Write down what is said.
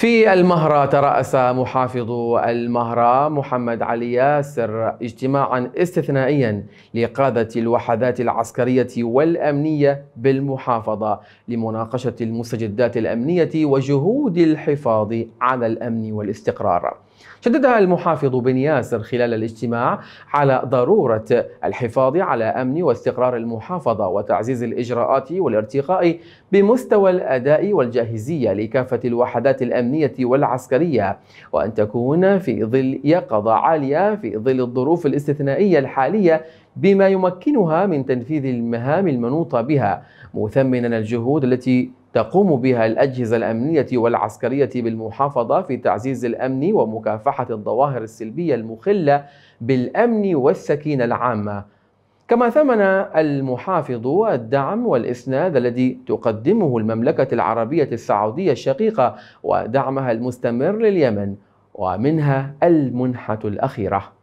في المهرة ترأس محافظ المهرة محمد علي ياسر اجتماعا استثنائيا لقادة الوحدات العسكرية والأمنية بالمحافظة لمناقشة المستجدات الأمنية وجهود الحفاظ على الأمن والاستقرار شدد المحافظ بن ياسر خلال الاجتماع على ضرورة الحفاظ على أمن واستقرار المحافظة وتعزيز الإجراءات والارتقاء بمستوى الأداء والجاهزية لكافة الوحدات الأمنية الأمنية والعسكرية وأن تكون في ظل يقظة عالية في ظل الظروف الاستثنائية الحالية بما يمكنها من تنفيذ المهام المنوطة بها مثمنا الجهود التي تقوم بها الأجهزة الأمنية والعسكرية بالمحافظة في تعزيز الأمن ومكافحة الظواهر السلبية المخلة بالأمن والسكينة العامة كما ثمن المحافظ الدعم والإسناد الذي تقدمه المملكة العربية السعودية الشقيقة ودعمها المستمر لليمن ومنها المنحة الأخيرة